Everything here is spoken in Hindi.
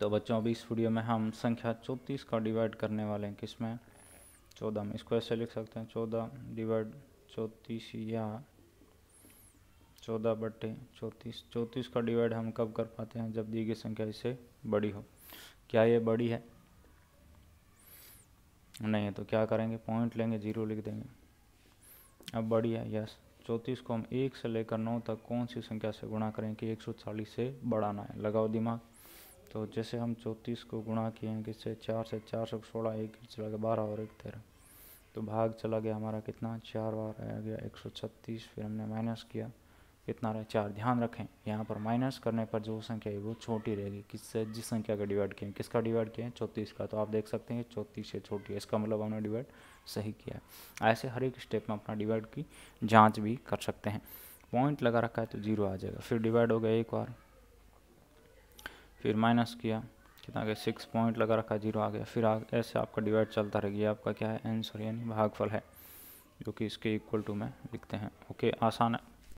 तो बच्चों अभी इस वीडियो में हम संख्या चौंतीस का डिवाइड करने वाले हैं किस में चौदह में इसको ऐसे लिख सकते हैं चौदह डिवाइड चौंतीस या चौदह बटे चौंतीस चौंतीस का डिवाइड हम कब कर पाते हैं जब दी गई संख्या इससे बड़ी हो क्या ये बड़ी है नहीं है तो क्या करेंगे पॉइंट लेंगे जीरो लिख देंगे अब बड़ी है यस चौंतीस को हम एक से लेकर नौ तक कौन सी संख्या से गुणा करें कि एक सौ चालीस से बढ़ाना है लगाओ दिमाग तो जैसे हम चौंतीस को गुणा किए हैं किससे चार से चार सौ सोलह एक चला गया बारह और एक तेरह तो भाग चला गया हमारा कितना चार बार आ गया एक सौ छत्तीस फिर हमने माइनस किया कितना रहा चार ध्यान रखें यहाँ पर माइनस करने पर जो संख्या है वो छोटी रहेगी किससे जिस संख्या का डिवाइड किया किसका डिवाइड किया है चौंतीस का तो आप देख सकते हैं चौंतीस से छोटी है इसका मतलब हमने डिवाइड सही किया है ऐसे हर एक स्टेप में अपना डिवाइड की जाँच भी कर सकते हैं पॉइंट लगा रखा है तो जीरो आ जाएगा फिर डिवाइड हो गया एक बार फिर माइनस किया कितना गया सिक्स पॉइंट लगा रखा जीरो आ गया फिर आ ऐसे आपका डिवाइड चलता रहेगा ये आपका क्या है आंसर यानी भागफल है जो कि इसके इक्वल टू में लिखते हैं ओके आसान है